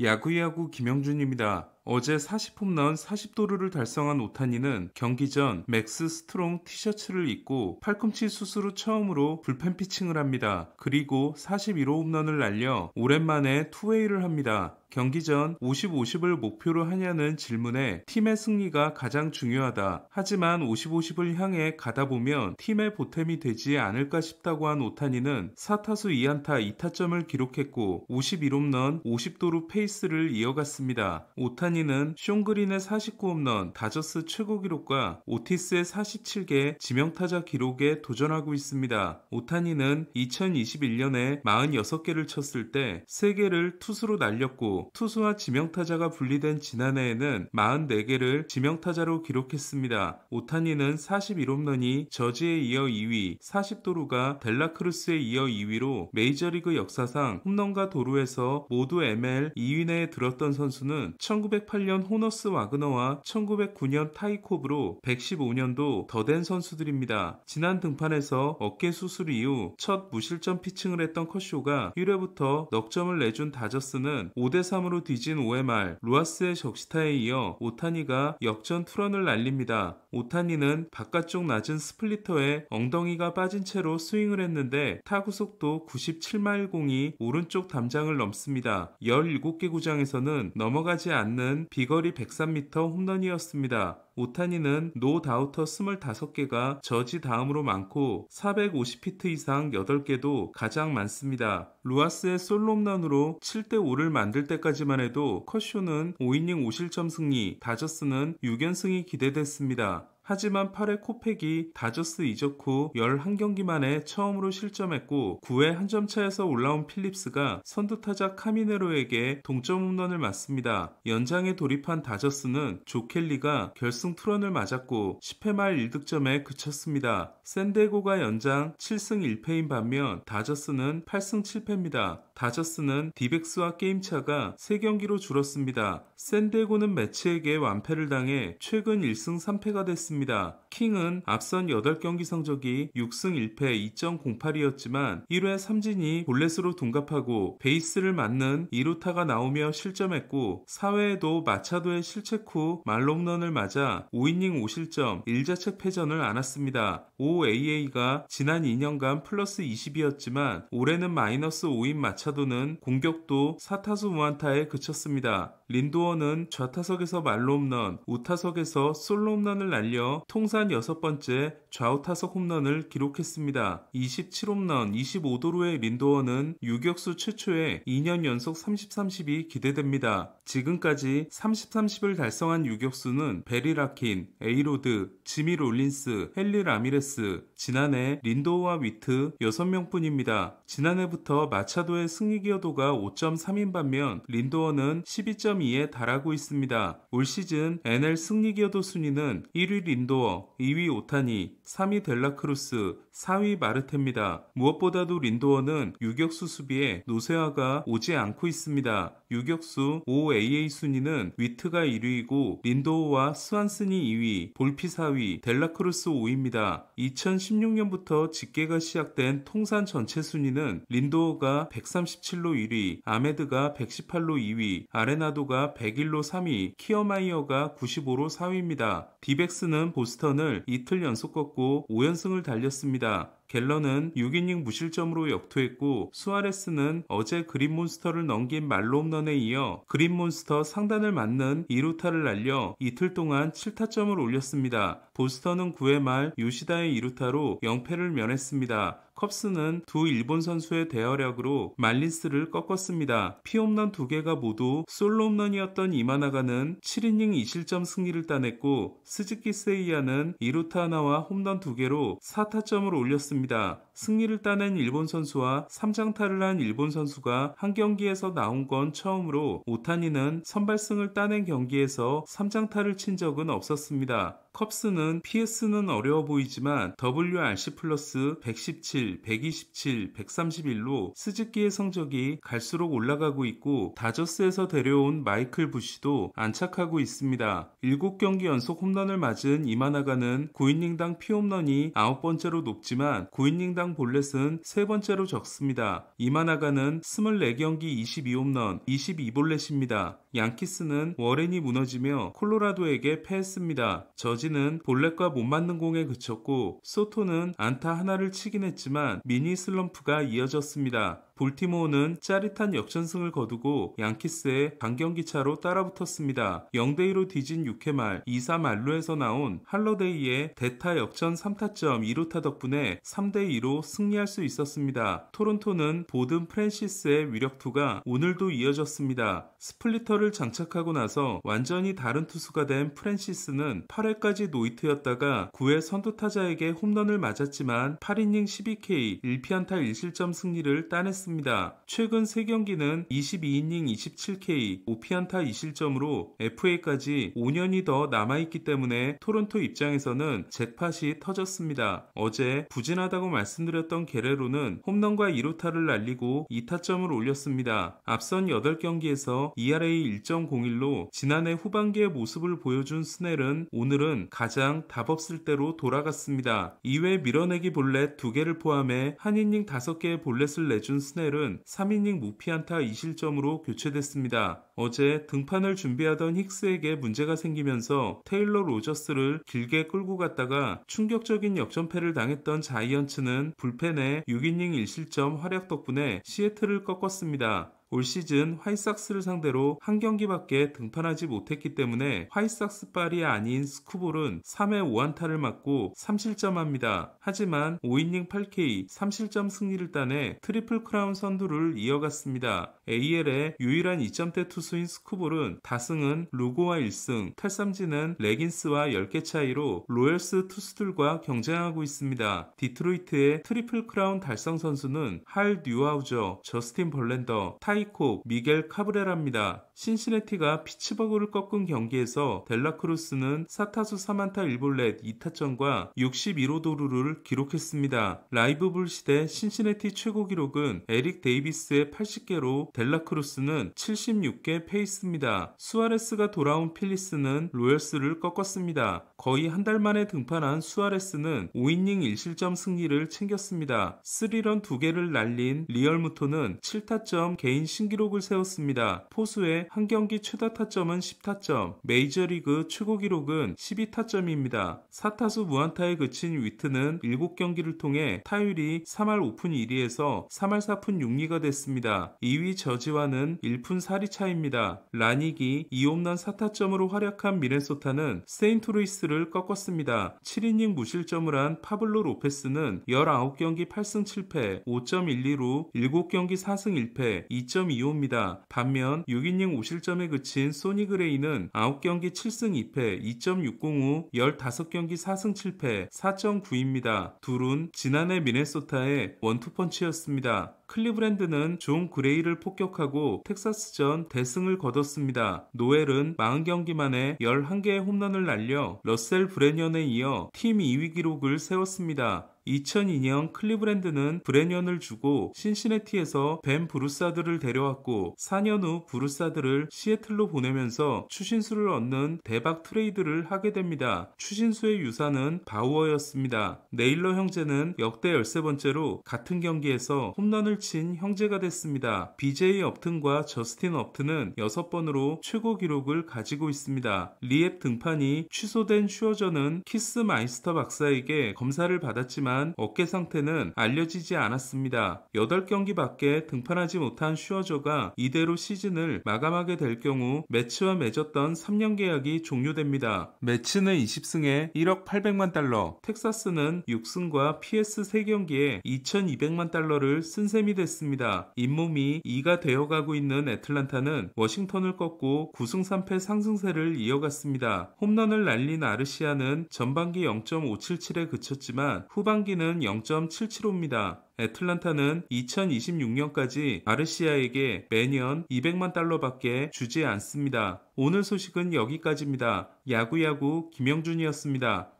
야구야구 김영준입니다. 어제 40홈 런 40도루를 달성한 오타니는 경기 전 맥스 스트롱 티셔츠를 입고 팔꿈치 수술 후 처음으로 불펜 피칭을 합니다. 그리고 41호 홈런을 날려 오랜만에 투웨이를 합니다. 경기 전 50, 50을 목표로 하냐는 질문에 팀의 승리가 가장 중요하다. 하지만 50, 50을 향해 가다 보면 팀의 보탬이 되지 않을까 싶다고 한 오타니는 4타수 2안타 2타점을 기록했고 51홈런 50도루 페이스를 이어갔습니다. 오타니 타니는 숀그린의 49홈런, 다저스 최고 기록과 오티스의 47개 지명타자 기록에 도전하고 있습니다. 오타니는 2021년에 46개를 쳤을 때 3개를 투수로 날렸고 투수와 지명타자가 분리된 지난해에는 44개를 지명타자로 기록했습니다. 오타니는 41홈런이 저지에 이어 2위, 40도루가 델라크루스에 이어 2위로 메이저리그 역사상 홈런과 도루에서 모두 ML 2위 내에 들었던 선수는 1900 1908년 호너스 와그너와 1909년 타이콥으로 115년도 더 된 선수들입니다. 지난 등판에서 어깨 수술 이후 첫 무실점 피칭을 했던 커쇼가 1회부터 넉점을 내준 다저스는 5대3으로 뒤진 5회 말 루아스의 적시타에 이어 오타니가 역전 투런을 날립니다. 오타니는 바깥쪽 낮은 스플리터에 엉덩이가 빠진 채로 스윙을 했는데 타구 속도 97마일 공이 오른쪽 담장을 넘습니다. 17개 구장에서는 넘어가지 않는 타자는 비거리 103m 홈런이었습니다. 오타니는 노 다우터 25개가 저지 다음으로 많고 450피트 이상 8개도 가장 많습니다. 루아스의 솔롬런으로 7대5를 만들 때까지만 해도 커쇼는 5이닝 5실점 승리, 다저스는 6연승이 기대됐습니다. 하지만 8회 코펙이 다저스 이적 후 11경기 만에 처음으로 실점했고 9회 한 점 차에서 올라온 필립스가 선두타자 카미네로에게 동점 홈런을 맞습니다. 연장에 돌입한 다저스는 조켈리가 결승 투런을 맞았고 10회 말 1득점에 그쳤습니다. 샌데고가 연장 7승 1패인 반면 다저스는 8승 7패입니다. 다저스는 디백스와 게임차가 3경기로 줄었습니다. 샌데고는 매치에게 완패를 당해 최근 1승 3패가 됐습니다. 있습니다. 킹은 앞선 8경기 성적이 6승 1패 2.08이었지만 1회 3진이 볼넷으로 둔갑하고 베이스를 맞는 2루타가 나오며 실점했고 4회에도 마차도의 실책 후 말롱런을 맞아 5이닝 5실점 1자책 패전을 안았습니다. OAA가 지난 2년간 플러스 20이었지만 올해는 마이너스 5인 마차도는 공격도 4타수 무안타에 그쳤습니다. 린도어는 좌타석에서 말로 홈런, 우타석에서 솔로 홈런을 날려 통산 여섯 번째 좌우타석 홈런을 기록했습니다. 27홈런 2 5도로의 린도어는 유격수 최초의 2년 연속 30-30이 기대됩니다. 지금까지 30-30을 달성한 유격수는 베리 라킨, 에이로드, 지미 롤린스, 헨리 라미레스, 지난해 린도어와 위트 6명뿐입니다. 지난해부터 마차도의 승리 기여도가 5.3인 반면 린도어는 12.2 위에 달하고 있습니다. 올 시즌 NL 승리 기여도 순위는 1위 린도어, 2위 오타니, 3위 델라크루스, 4위 마르테입니다. 무엇보다도 린도어는 유격수 수비에 노세화가 오지 않고 있습니다. 유격수 OAA 순위는 위트가 1위이고 린도어와 스완슨이 2위, 볼피 4위, 델라크루스 5위입니다. 2016년부터 집계가 시작된 통산 전체 순위는 린도어가 137로 1위, 아메드가 118로 2위, 아레나도 론도가 101로 3위, 키어마이어가 95로 4위입니다. 디백스는 보스턴을 이틀 연속 꺾고 5연승을 달렸습니다. 갤런은 6이닝 무실점으로 역투했고 수아레스는 어제 그린몬스터를 넘긴 말로홈런에 이어 그린몬스터 상단을 맞는 2루타를 날려 이틀 동안 7타점을 올렸습니다. 보스턴은 9회 말 요시다의 2루타로 0패를 면했습니다. 컵스는 두 일본 선수의 대활약으로 말린스를 꺾었습니다. 피홈런 두 개가 모두 솔로 홈런이었던 이마나가는 7이닝 2실점 승리를 따냈고 스즈키 세이야는 2루타 하나와 홈런 두 개로 4타점을 올렸습니다. 승리를 따낸 일본 선수와 3장타를 한 일본 선수가 한 경기에서 나온 건 처음으로 오타니는 선발승을 따낸 경기에서 3장타를 친 적은 없었습니다. 컵스는 PS는 어려워 보이지만 WRC 플러스 117, 127, 131로 스즈키의 성적이 갈수록 올라가고 있고 다저스에서 데려온 마이클 부시도 안착하고 있습니다. 7경기 연속 홈런을 맞은 이마나가는 9이닝당 피홈런이 9번째로 높지만 9이닝당 1강 볼넷은 세 번째로 적습니다. 이만하가는 24경기 22홈런 22볼넷입니다. 양키스는 워렌이 무너지며 콜로라도에게 패했습니다. 저지는 볼넷과 못 맞는 공에 그쳤고 소토는 안타 하나를 치긴 했지만 미니 슬럼프가 이어졌습니다. 볼티모어는 짜릿한 역전승을 거두고 양키스의 반경기 차로 따라붙었습니다. 0대2로 뒤진 6회 말 2사 말루에서 나온 할러데이의 대타 역전 3타점 2루타 덕분에 3대2로 승리할 수 있었습니다. 토론토는 보든 프랜시스의 위력투가 오늘도 이어졌습니다. 스플리터를 장착하고 나서 완전히 다른 투수가 된 프랜시스는 8회까지 노이트였다가 9회 선두 타자에게 홈런을 맞았지만 8이닝 12K 1피안타 1실점 승리를 따냈습니다. 않았습니다. 최근 세경기는 22이닝 27K, 오피안타 2실점으로 FA까지 5년이 더 남아있기 때문에 토론토 입장에서는 잭팟이 터졌습니다. 어제 부진하다고 말씀드렸던 게레로는 홈런과 2루타를 날리고 2타점을 올렸습니다. 앞선 8경기에서 ERA 1.01로 지난해 후반기의 모습을 보여준 스넬은 오늘은 가장 답없을 때로 돌아갔습니다. 2회 밀어내기 볼넷 2개를 포함해 한 이닝 5개의 볼넷을 내준 스넬 스넬은 3이닝 무피안타 2실점으로 교체됐습니다. 어제 등판을 준비하던 힉스에게 문제가 생기면서 테일러 로저스를 길게 끌고 갔다가 충격적인 역전패를 당했던 자이언츠는 불펜에 6이닝 1실점 활약 덕분에 시애틀을 꺾었습니다. 올 시즌 화이삭스를 상대로 한 경기밖에 등판하지 못했기 때문에 화이삭스 빨이 아닌 스쿠볼은 3회 5안타를 맞고 3실점합니다. 하지만 5이닝 8K 3실점 승리를 따내 트리플 크라운 선두를 이어갔습니다. AL의 유일한 2점대 투수인 스쿠볼은 다승은 루고와 1승, 탈삼진은 레긴스와 10개 차이로 로열스 투수들과 경쟁하고 있습니다. 디트로이트의 트리플 크라운 달성 선수는 할 뉴하우저, 저스틴 벌렌더, 타이 파이코 미겔 카브레라입니다. 신시네티가 피츠버그를 꺾은 경기에서 델라크루스는 사타수 3안타 1볼넷 2타점과 61호도루를 기록했습니다. 라이브불 시대 신시네티 최고 기록은 에릭 데이비스의 80개로 델라크루스는 76개 페이스입니다. 수아레스가 돌아온 필리스는 로열스를 꺾었습니다. 거의 한 달 만에 등판한 수아레스는 5이닝 1실점 승리를 챙겼습니다. 3런 2개를 날린 리얼무토는 7타점 개인 신기록을 세웠습니다. 포수의 한 경기 최다 타점은 10타점, 메이저리그 최고 기록은 12타점입니다. 4타수 무안타에 그친 위트는 7경기를 통해 타율이 3할 5푼 1위에서 3할 4푼 6리가 됐습니다. 2위 저지와는 1푼 4리 차입니다. 라닉이 2홈런 4타점으로 활약한 미네소타는 세인트루이스를 꺾었습니다. 7이닝 무실점을 한 파블로 로페스는 19경기 8승 7패, 5.12로 7경기 4승 1패, 2.25입니다. 반면 6이닝 5실점에 그친 소니 그레이는 9경기 7승 2패, 2.605, 15경기 4승 7패, 4.9입니다. 둘은 지난해 미네소타의 원투펀치였습니다. 클리브랜드는 존 그레이를 폭격하고 텍사스전 대승을 거뒀습니다. 노엘은 40경기 만에 11개의 홈런을 날려 러셀 브레년에 이어 팀 2위 기록을 세웠습니다. 2002년 클리브랜드는 브레년을 주고 신시내티에서 벤 브루사드를 데려왔고 4년 후 브루사드를 시애틀로 보내면서 추신수를 얻는 대박 트레이드를 하게 됩니다. 추신수의 유사는 바우어였습니다. 네일러 형제는 역대 13번째로 같은 경기에서 홈런을 친 형제가 됐습니다. BJ 업튼과 저스틴 업튼은 6번으로 최고 기록을 가지고 있습니다. 리앱 등판이 취소된 슈어저는 키스 마이스터 박사에게 검사를 받았지만 대한 어깨 상태는 알려지지 않았습니다. 8경기밖에 등판하지 못한 슈어저가 이대로 시즌을 마감하게 될 경우 매치와 맺었던 3년 계약이 종료됩니다. 매치는 20승에 1억 800만 달러, 텍사스는 6승과 PS 3경기에 2200만 달러를 쓴 셈이 됐습니다. 잇몸이 2가 되어가고 있는 애틀란타는 워싱턴을 꺾고 9승 3패 상승세를 이어갔습니다. 홈런을 날린 아르시아는 전반기 0.577에 그쳤지만 후반기 하반기는 0 7 7 5입니다 애틀란타는 2026년까지 아르시아에게 매년 200만 달러밖에 주지 않습니다. 오늘 소식은 여기까지입니다. 야구야구 김영준이었습니다.